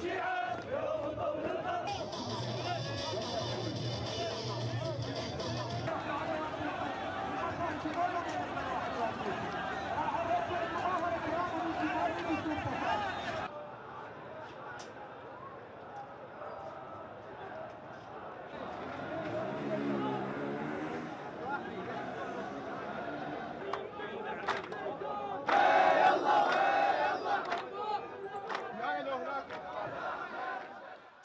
对不起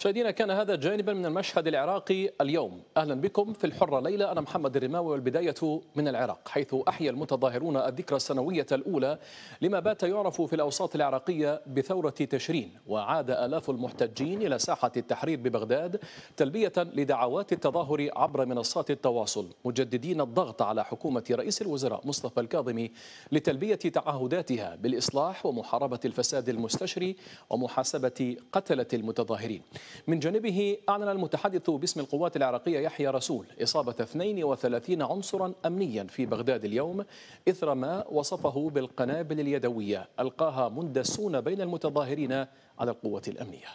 مشاهدينا كان هذا جانبا من المشهد العراقي اليوم أهلا بكم في الحرة ليلة أنا محمد الرماوي والبداية من العراق حيث أحيا المتظاهرون الذكرى السنوية الأولى لما بات يعرف في الأوساط العراقية بثورة تشرين وعاد آلاف المحتجين إلى ساحة التحرير ببغداد تلبية لدعوات التظاهر عبر منصات التواصل مجددين الضغط على حكومة رئيس الوزراء مصطفى الكاظمي لتلبية تعهداتها بالإصلاح ومحاربة الفساد المستشري ومحاسبة قتلة المتظاهرين من جانبه أعلن المتحدث باسم القوات العراقية يحيى رسول إصابة 32 عنصرا أمنيا في بغداد اليوم إثر ما وصفه بالقنابل اليدوية ألقاها مندسون بين المتظاهرين على القوة الأمنية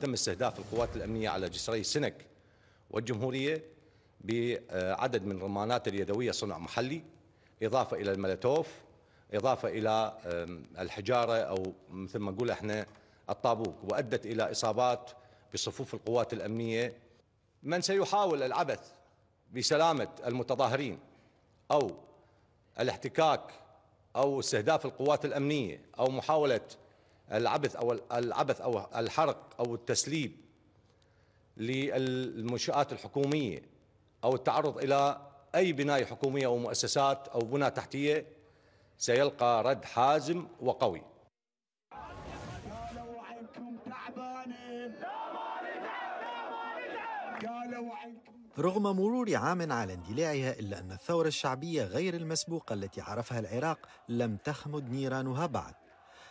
تم استهداف القوات الأمنية على جسري سنك والجمهورية بعدد من الرمانات اليدوية صنع محلي إضافة إلى الملتوف إضافة إلى الحجارة أو مثل ما نقول إحنا الطابوق وأدت إلى إصابات بصفوف القوات الامنيه من سيحاول العبث بسلامه المتظاهرين او الاحتكاك او استهداف القوات الامنيه او محاوله العبث او العبث او الحرق او التسليب للمنشات الحكوميه او التعرض الى اي بنايه حكوميه او مؤسسات او بنى تحتيه سيلقى رد حازم وقوي رغم مرور عام على اندلاعها إلا أن الثورة الشعبية غير المسبوقة التي عرفها العراق لم تخمد نيرانها بعد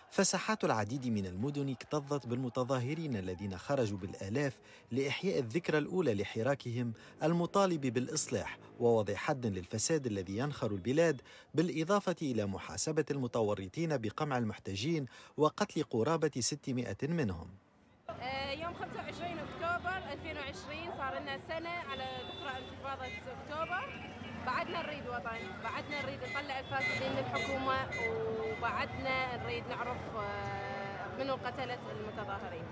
فساحات العديد من المدن اكتظت بالمتظاهرين الذين خرجوا بالآلاف لإحياء الذكرى الأولى لحراكهم المطالب بالإصلاح ووضع حد للفساد الذي ينخر البلاد بالإضافة إلى محاسبة المتورطين بقمع المحتجين وقتل قرابة 600 منهم آه، يوم 25 2020 صار لنا سنة على ذكرى انتفاضة أكتوبر بعدنا نريد وطن بعدنا نريد نطلع الفاسدين من الحكومة وبعدنا نريد نعرف آه، منو قتلت المتظاهرين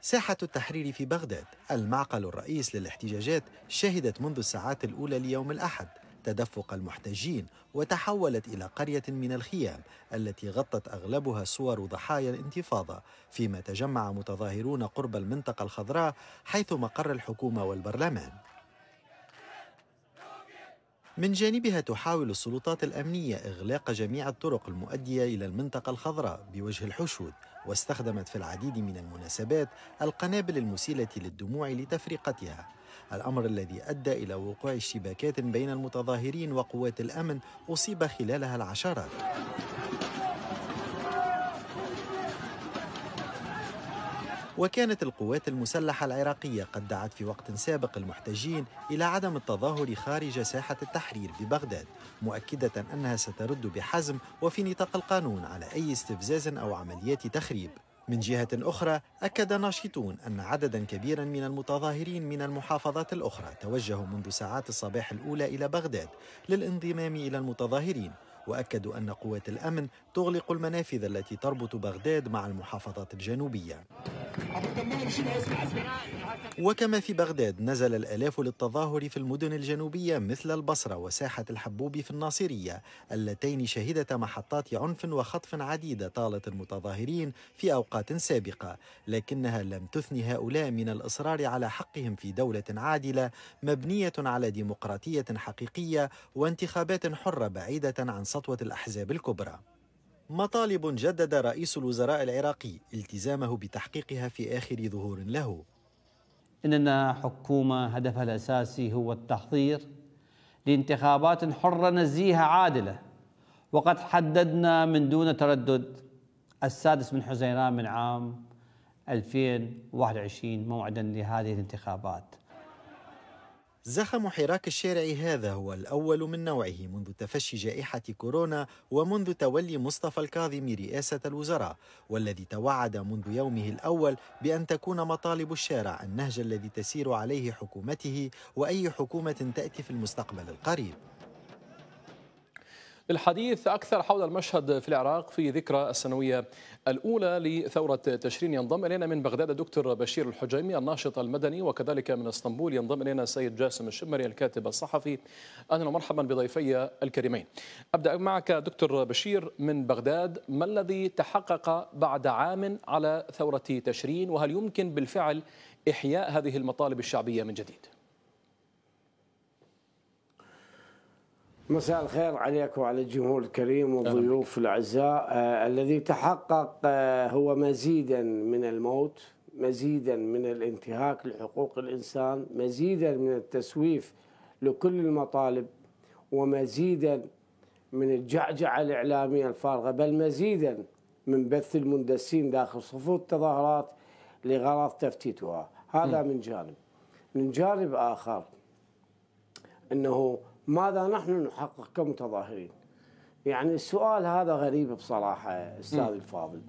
ساحة التحرير في بغداد المعقل الرئيس للاحتجاجات شهدت منذ الساعات الأولى ليوم الأحد تدفق المحتجين وتحولت الى قريه من الخيام التي غطت اغلبها صور ضحايا الانتفاضه فيما تجمع متظاهرون قرب المنطقه الخضراء حيث مقر الحكومه والبرلمان من جانبها تحاول السلطات الأمنية إغلاق جميع الطرق المؤدية إلى المنطقة الخضراء بوجه الحشود واستخدمت في العديد من المناسبات القنابل المسيلة للدموع لتفريقتها الأمر الذي أدى إلى وقوع اشتباكات بين المتظاهرين وقوات الأمن أصيب خلالها العشرات وكانت القوات المسلحة العراقية قد دعت في وقت سابق المحتجين إلى عدم التظاهر خارج ساحة التحرير ببغداد مؤكدة أنها سترد بحزم وفي نطاق القانون على أي استفزاز أو عمليات تخريب من جهة أخرى أكد ناشطون أن عددا كبيرا من المتظاهرين من المحافظات الأخرى توجهوا منذ ساعات الصباح الأولى إلى بغداد للانضمام إلى المتظاهرين وأكدوا أن قوات الأمن تغلق المنافذ التي تربط بغداد مع المحافظات الجنوبية وكما في بغداد نزل الآلاف للتظاهر في المدن الجنوبية مثل البصرة وساحة الحبوب في الناصرية اللتين شهدتا محطات عنف وخطف عديدة طالت المتظاهرين في أوقات سابقة لكنها لم تثن هؤلاء من الإصرار على حقهم في دولة عادلة مبنية على ديمقراطية حقيقية وانتخابات حرة بعيدة عن سطوة الأحزاب الكبرى مطالب جدد رئيس الوزراء العراقي التزامه بتحقيقها في آخر ظهور له إننا حكومة هدفها الأساسي هو التحضير لانتخابات حرة نزيهة عادلة وقد حددنا من دون تردد السادس من حزيران من عام 2021 موعدا لهذه الانتخابات زخم حراك الشارع هذا هو الأول من نوعه منذ تفشي جائحة كورونا ومنذ تولي مصطفى الكاظمي رئاسة الوزراء والذي توعد منذ يومه الأول بأن تكون مطالب الشارع النهج الذي تسير عليه حكومته وأي حكومة تأتي في المستقبل القريب للحديث أكثر حول المشهد في العراق في ذكرى السنوية الأولى لثورة تشرين ينضم إلينا من بغداد الدكتور بشير الحجيمي الناشط المدني وكذلك من اسطنبول ينضم إلينا السيد جاسم الشمري الكاتب الصحفي أهلا ومرحبا بضيفي الكريمين أبدأ معك دكتور بشير من بغداد ما الذي تحقق بعد عام على ثورة تشرين وهل يمكن بالفعل إحياء هذه المطالب الشعبية من جديد؟ مساء الخير عليك وعلى الجمهور الكريم والضيوف الاعزاء آه الذي تحقق آه هو مزيدا من الموت مزيدا من الانتهاك لحقوق الانسان مزيدا من التسويف لكل المطالب ومزيدا من الجعجعه الاعلاميه الفارغه بل مزيدا من بث المندسين داخل صفوف التظاهرات لغرض تفتيتها هذا م. من جانب من جانب اخر انه ماذا نحن نحقق كمتظاهرين يعني السؤال هذا غريب بصراحة أستاذ الفاضل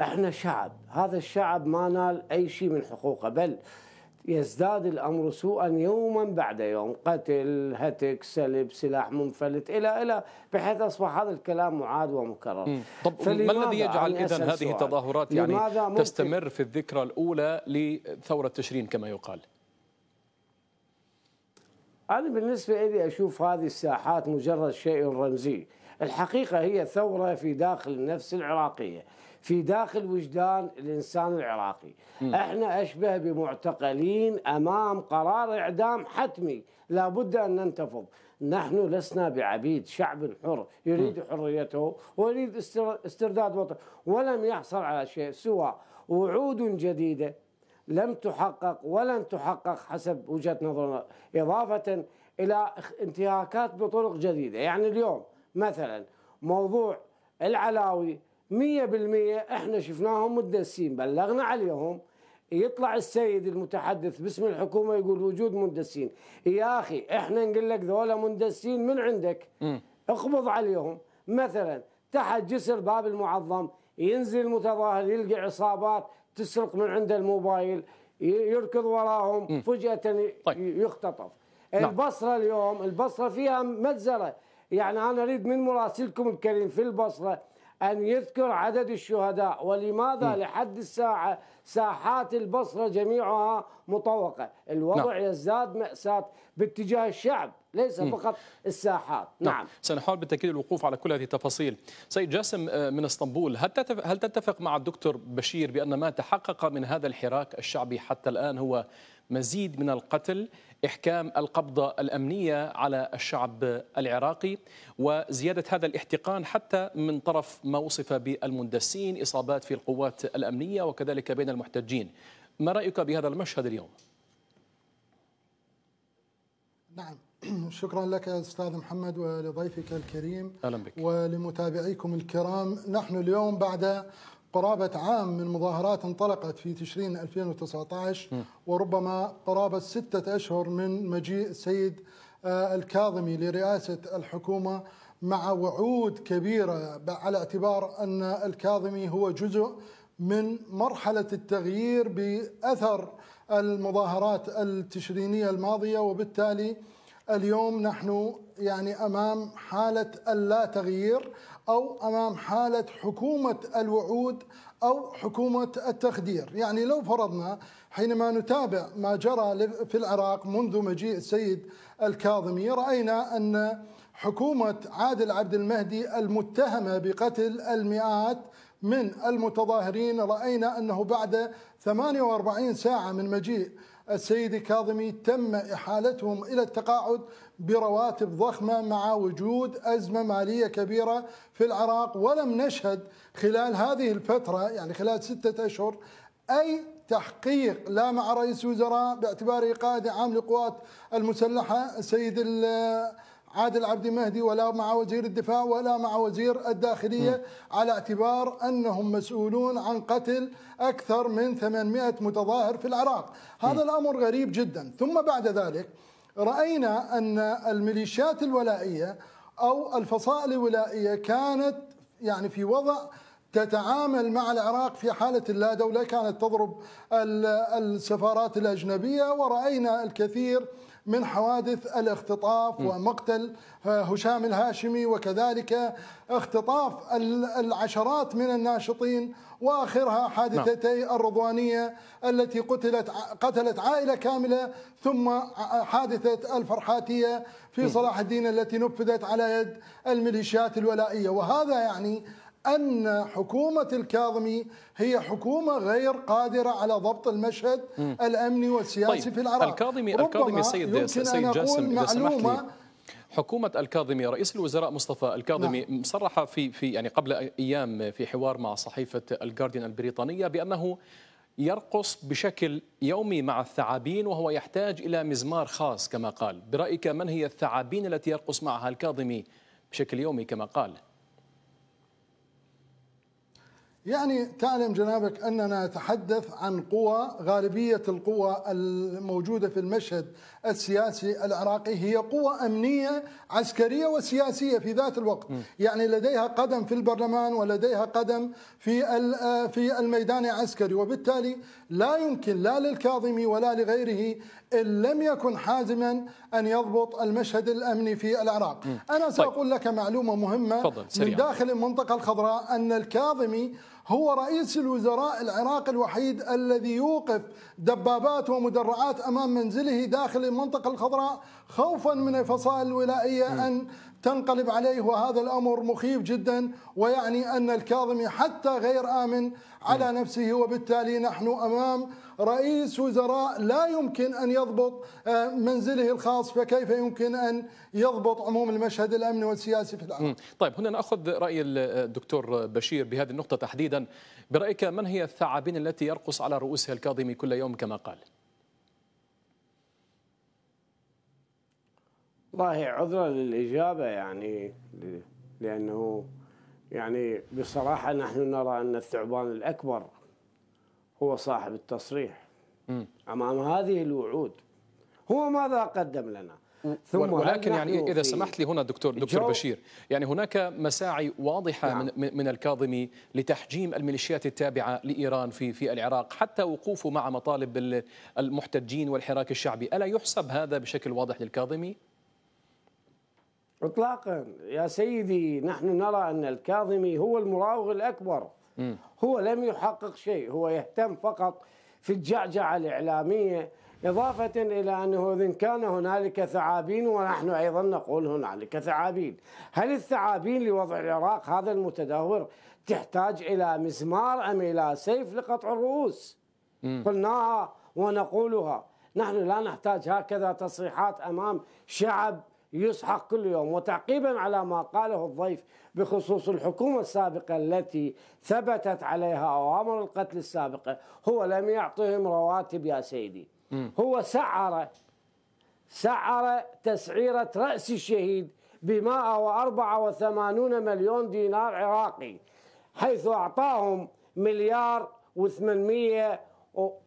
احنا شعب هذا الشعب ما نال أي شيء من حقوقه بل يزداد الأمر سوءا يوما بعد يوم قتل هتك سلب سلاح منفلت إلى إلى بحيث أصبح هذا الكلام معاد ومكرر مم. طب ما الذي يجعل إذا هذه التظاهرات يعني تستمر في الذكرى الأولى لثورة تشرين كما يقال أنا بالنسبة لي أشوف هذه الساحات مجرد شيء رمزي الحقيقة هي ثورة في داخل النفس العراقية في داخل وجدان الإنسان العراقي م. احنا أشبه بمعتقلين أمام قرار إعدام حتمي لابد أن ننتفض نحن لسنا بعبيد شعب حر يريد حريته ويريد استرداد وطنه ولم يحصل على شيء سوى وعود جديدة لم تحقق ولن تحقق حسب وجهه نظرنا اضافه الى انتهاكات بطرق جديده يعني اليوم مثلا موضوع العلاوي 100% احنا شفناهم مدسين بلغنا عليهم يطلع السيد المتحدث باسم الحكومه يقول وجود مندسين يا اخي احنا نقول لك ذولا مندسين من عندك اقبض عليهم مثلا تحت جسر باب المعظم ينزل متظاهر يلقى عصابات تسرق من عنده الموبايل يركض وراهم م. فجأة طيب. يختطف نعم. البصرة اليوم البصرة فيها مجزرة يعني أنا أريد من مراسلكم الكريم في البصرة أن يذكر عدد الشهداء ولماذا م. لحد الساعة ساحات البصرة جميعها مطوقة الوضع نعم. يزداد مأساة باتجاه الشعب ليس م. فقط الساحات نعم. نعم سنحاول بالتأكيد الوقوف على كل هذه التفاصيل سيد جاسم آه، من اسطنبول هل تتفق, هل تتفق مع الدكتور بشير بأن ما تحقق من هذا الحراك الشعبي حتى الآن هو مزيد من القتل إحكام القبضة الأمنية على الشعب العراقي وزيادة هذا الاحتقان حتى من طرف ما وصف بالمندسين إصابات في القوات الأمنية وكذلك بين المحتجين ما رأيك بهذا المشهد اليوم؟ نعم شكرا لك استاذ محمد ولضيفك الكريم اهلا بك ولمتابعيكم الكرام نحن اليوم بعد قرابة عام من مظاهرات انطلقت في تشرين 2019 وربما قرابة ستة أشهر من مجيء السيد آه، الكاظمي لرئاسة الحكومة مع وعود كبيرة على اعتبار أن الكاظمي هو جزء من مرحلة التغيير بأثر المظاهرات التشرينية الماضية وبالتالي اليوم نحن يعني أمام حالة اللا تغيير أو أمام حالة حكومة الوعود أو حكومة التخدير يعني لو فرضنا حينما نتابع ما جرى في العراق منذ مجيء السيد الكاظمي رأينا أن حكومة عادل عبد المهدي المتهمة بقتل المئات من المتظاهرين رأينا أنه بعد 48 ساعة من مجيء السيد كاظمي تم إحالتهم إلى التقاعد برواتب ضخمة مع وجود أزمة مالية كبيرة في العراق ولم نشهد خلال هذه الفترة يعني خلال ستة أشهر أي تحقيق لا مع رئيس وزراء باعتباره قائد عام للقوات المسلحة السيد عادل عبد المهدي ولا مع وزير الدفاع ولا مع وزير الداخلية م. على اعتبار أنهم مسؤولون عن قتل أكثر من 800 متظاهر في العراق هذا م. الأمر غريب جدا ثم بعد ذلك راينا ان الميليشيات الولائيه او الفصائل الولائيه كانت يعني في وضع تتعامل مع العراق في حالة اللا دولة كانت تضرب السفارات الأجنبية ورأينا الكثير من حوادث الاختطاف ومقتل هشام الهاشمي وكذلك اختطاف العشرات من الناشطين واخرها حادثتي نعم. الرضوانيه التي قتلت قتلت عائله كامله ثم حادثه الفرحاتيه في صلاح الدين التي نفذت على يد الميليشيات الولائيه وهذا يعني أن حكومة الكاظمي هي حكومة غير قادرة على ضبط المشهد م. الأمني والسياسي طيب. في العراق الكاظمي الكاظمي سيد سيد جاسم إذا سمحت لي حكومة الكاظمي رئيس الوزراء مصطفى الكاظمي نعم. صرح في في يعني قبل أيام في حوار مع صحيفة الجارديان البريطانية بأنه يرقص بشكل يومي مع الثعابين وهو يحتاج إلى مزمار خاص كما قال برأيك من هي الثعابين التي يرقص معها الكاظمي بشكل يومي كما قال يعني تعلم جنابك أننا نتحدث عن قوى غالبية القوى الموجودة في المشهد السياسي العراقي هي قوى أمنية عسكرية وسياسية في ذات الوقت م. يعني لديها قدم في البرلمان ولديها قدم في في الميدان العسكري وبالتالي لا يمكن لا للكاظمي ولا لغيره إن لم يكن حازما أن يضبط المشهد الأمني في العراق م. أنا طيب. سأقول طيب. لك معلومة مهمة فضل. من داخل المنطقة الخضراء أن الكاظمي هو رئيس الوزراء العراقي الوحيد الذي يوقف دبابات ومدرعات أمام منزله داخل المنطقة الخضراء خوفا من الفصائل الولائية أن تنقلب عليه وهذا الأمر مخيف جدا ويعني أن الكاظمي حتى غير آمن على نفسه وبالتالي نحن أمام رئيس وزراء لا يمكن أن يضبط آه، منزله الخاص فكيف يمكن أن يضبط عموم المشهد الأمني والسياسي في العالم طيب هنا نأخذ رأي الدكتور آه، بشير بهذه النقطة تحديدا برأيك من هي الثعابين التي يرقص على رؤوسها الكاظمي كل يوم كما قال والله عذرا للإجابة يعني لأنه يعني بصراحة نحن نرى أن الثعبان الأكبر هو صاحب التصريح امام هذه الوعود هو ماذا قدم لنا ثم ولكن يعني اذا سمحت لي هنا دكتور دكتور بشير يعني هناك مساعي واضحه نعم. من من الكاظمي لتحجيم الميليشيات التابعه لايران في في العراق حتى وقوفه مع مطالب المحتجين والحراك الشعبي الا يحسب هذا بشكل واضح للكاظمي اطلاقا يا سيدي نحن نرى ان الكاظمي هو المراوغ الاكبر هو لم يحقق شيء هو يهتم فقط في الجعجعة الإعلامية إضافة إلى أنه إذا كان هنالك ثعابين ونحن أيضا نقول هنالك ثعابين هل الثعابين لوضع العراق هذا المتدهور تحتاج إلى مزمار أم إلى سيف لقطع الرؤوس قلناها آه ونقولها نحن لا نحتاج هكذا تصريحات أمام شعب يسحق كل يوم وتعقيبا على ما قاله الضيف بخصوص الحكومة السابقة التي ثبتت عليها أوامر القتل السابقة هو لم يعطهم رواتب يا سيدي هو سعر سعر تسعيرة رأس الشهيد ب وأربعة وثمانون مليون دينار عراقي حيث أعطاهم مليار و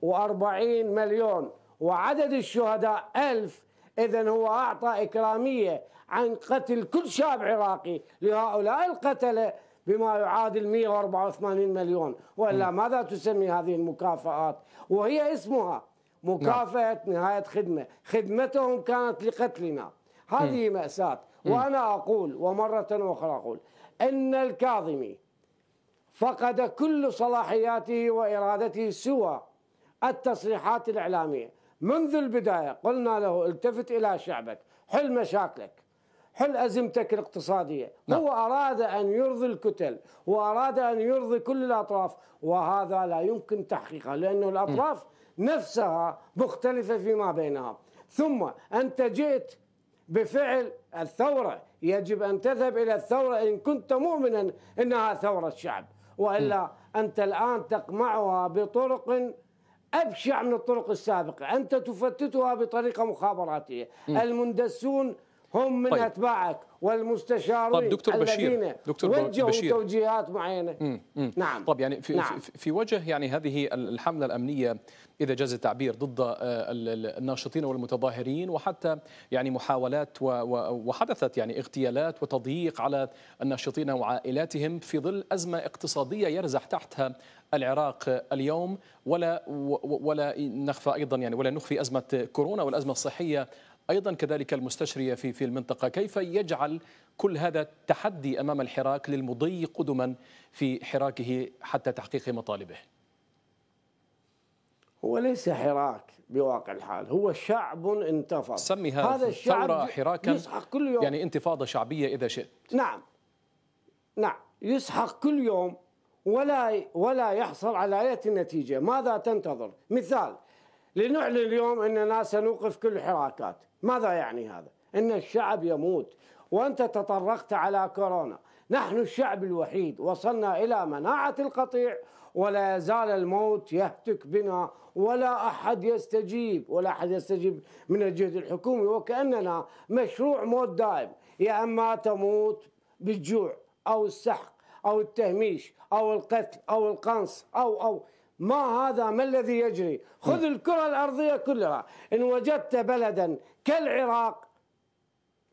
وأربعين مليون وعدد الشهداء ألف إذا هو أعطى إكرامية عن قتل كل شاب عراقي لهؤلاء القتلة بما يعادل 184 مليون وإلا ماذا تسمي هذه المكافآت وهي اسمها مكافأة م. نعم. نهاية خدمة خدمتهم كانت لقتلنا هذه م. مأساة م. وأنا أقول ومرة أخرى أقول أن الكاظمي فقد كل صلاحياته وإرادته سوى التصريحات الإعلامية منذ البداية قلنا له التفت إلى شعبك حل مشاكلك حل أزمتك الاقتصادية نعم. هو أراد أن يرضي الكتل وأراد أن يرضي كل الأطراف وهذا لا يمكن تحقيقه لأنه الأطراف م. نفسها مختلفة فيما بينها ثم أنت جئت بفعل الثورة يجب أن تذهب إلى الثورة إن كنت مؤمنا أنها ثورة شعب وإلا م. أنت الآن تقمعها بطرق أبشع من الطرق السابقة أنت تفتتها بطريقة مخابراتية المندسون هم من طيب. أتباعك والمستشارين طيب دكتور بشير دكتور وجهوا بشير. توجيهات معينة مم. مم. نعم طيب يعني في, نعم. في وجه يعني هذه الحملة الأمنية إذا جاز التعبير ضد آه، الناشطين والمتظاهرين وحتى يعني محاولات وحدثت يعني اغتيالات وتضييق على الناشطين وعائلاتهم في ظل أزمة اقتصادية يرزح تحتها العراق اليوم ولا ولا نخفى ايضا يعني ولا نخفي ازمه كورونا والازمه الصحيه أيضا كذلك المستشرية في في المنطقة كيف يجعل كل هذا تحدي أمام الحراك للمضي قدما في حراكه حتى تحقيق مطالبه هو ليس حراك بواقع الحال هو شعب انتفض سميها هذا الشعب حراكا يسحق كل يوم يعني انتفاضة شعبية إذا شئت نعم نعم يسحق كل يوم ولا ولا يحصل على أي نتيجة ماذا تنتظر مثال لنعلن اليوم أننا سنوقف كل الحراكات ماذا يعني هذا؟ ان الشعب يموت وانت تطرقت على كورونا، نحن الشعب الوحيد وصلنا الى مناعه القطيع ولا يزال الموت يهتك بنا ولا احد يستجيب ولا احد يستجيب من الجهد الحكومي وكاننا مشروع موت دائم يا اما تموت بالجوع او السحق او التهميش او القتل او القنص او او ما هذا ما الذي يجري خذ نعم. الكرة الأرضية كلها إن وجدت بلدا كالعراق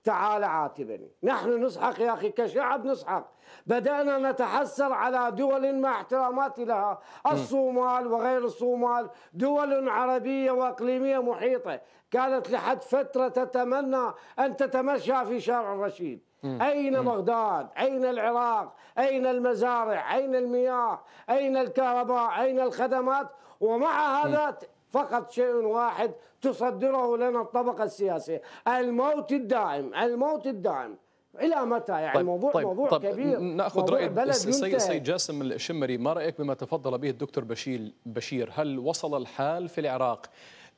تعال عاتبني نحن نسحق يا أخي كشعب نسحق بدأنا نتحسر على دول مع احتراماتي لها نعم. الصومال وغير الصومال دول عربية وإقليمية محيطة كانت لحد فترة تتمنى أن تتمشى في شارع الرشيد أين بغداد أين العراق أين المزارع أين المياه أين الكهرباء أين الخدمات ومع هذا فقط شيء واحد تصدره لنا الطبقة السياسية الموت الدائم الموت الدائم الى متى يعني طيب موضوع طيب موضوع طيب كبير ناخذ راي السيد سي جاسم الشمري ما رايك بما تفضل به الدكتور بشيل بشير هل وصل الحال في العراق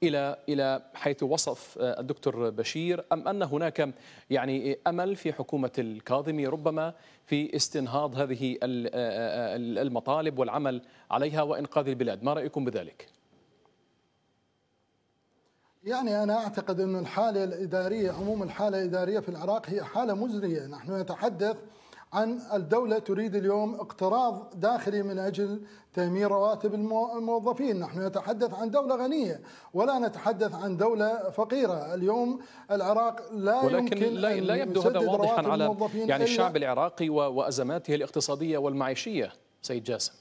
إلى إلى حيث وصف آه، الدكتور بشير أم أن هناك يعني أمل في حكومة الكاظمي ربما في استنهاض هذه آه، آه، المطالب والعمل عليها وإنقاذ البلاد ما رأيكم بذلك؟ يعني أنا أعتقد أن الحالة الإدارية عموم الحالة الإدارية في العراق هي حالة مزرية نحن نتحدث عن الدولة تريد اليوم اقتراض داخلي من أجل تأمين رواتب الموظفين نحن نتحدث عن دولة غنية ولا نتحدث عن دولة فقيرة اليوم العراق لا ولكن يمكن لا, لا يبدو هذا واضحا على يعني الشعب العراقي وأزماته الاقتصادية والمعيشية سيد جاسم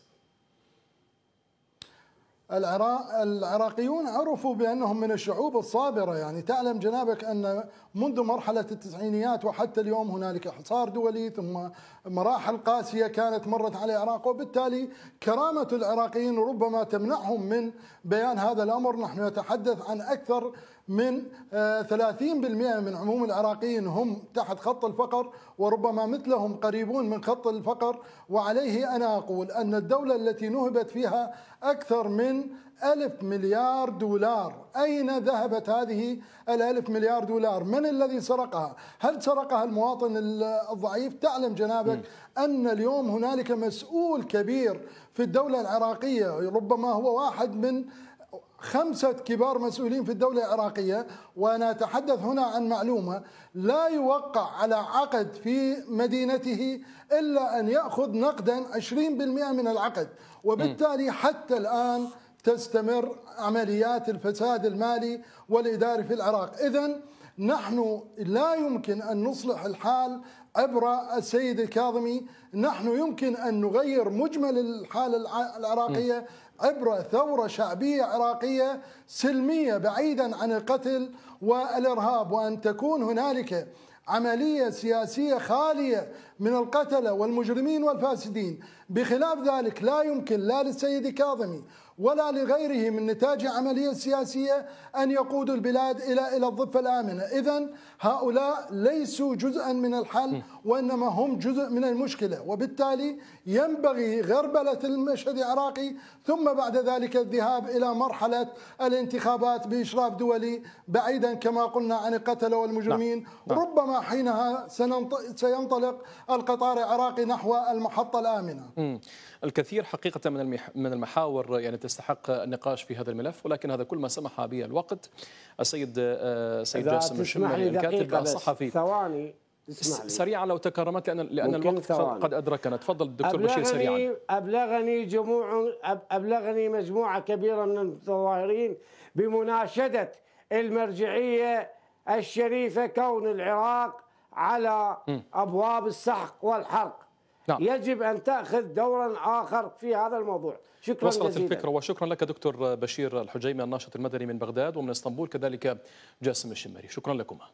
العراق العراقيون عرفوا بأنهم من الشعوب الصابرة يعني تعلم جنابك أن منذ مرحلة التسعينيات وحتى اليوم هنالك حصار دولي ثم مراحل قاسية كانت مرت على العراق وبالتالي كرامة العراقيين ربما تمنعهم من بيان هذا الأمر نحن نتحدث عن أكثر من 30% آه، من عموم العراقيين هم تحت خط الفقر وربما مثلهم قريبون من خط الفقر وعليه أنا أقول أن الدولة التي نهبت فيها أكثر من ألف مليار دولار أين ذهبت هذه الألف مليار دولار من الذي سرقها هل سرقها المواطن الضعيف تعلم جنابك أن اليوم هنالك مسؤول كبير في الدولة العراقية ربما هو واحد من خمسة كبار مسؤولين في الدولة العراقية وأنا أتحدث هنا عن معلومة لا يوقع على عقد في مدينته إلا أن يأخذ نقدا 20% من العقد وبالتالي حتى الآن تستمر عمليات الفساد المالي والإداري في العراق إذا نحن لا يمكن أن نصلح الحال عبر السيد الكاظمي نحن يمكن أن نغير مجمل الحالة العراقية عبر ثورة شعبية عراقية سلمية بعيدا عن القتل والإرهاب وأن تكون هنالك عملية سياسية خالية من القتلة والمجرمين والفاسدين بخلاف ذلك لا يمكن لا للسيد كاظمي ولا لغيره من نتاج عملية سياسية أن يقودوا البلاد إلى إلى الضفة الآمنة إذا هؤلاء ليسوا جزءا من الحل وإنما هم جزء من المشكلة وبالتالي ينبغي غربلة المشهد العراقي ثم بعد ذلك الذهاب إلى مرحلة الانتخابات بإشراف دولي بعيدا كما قلنا عن القتلة والمجرمين نعم. نعم. ربما حينها سينطلق القطار العراقي نحو المحطة الآمنة م. الكثير حقيقة من من المحاور يعني تستحق النقاش في هذا الملف ولكن هذا كل ما سمح به الوقت السيد آه، سيد جاسم الشمعي الكاتب الصحفي ثواني سريعا لو تكرمت لان لان الوقت ثواني. قد ادركنا تفضل الدكتور بشير سريعا ابلغني جموع ابلغني مجموعه كبيره من المتظاهرين بمناشده المرجعيه الشريفه كون العراق على ابواب السحق والحرق نعم. يجب ان تاخذ دورا اخر في هذا الموضوع شكرا وصلت جزيلا. الفكره وشكرا لك دكتور بشير الحجيمي الناشط المدني من بغداد ومن اسطنبول كذلك جاسم الشمري شكرا لكما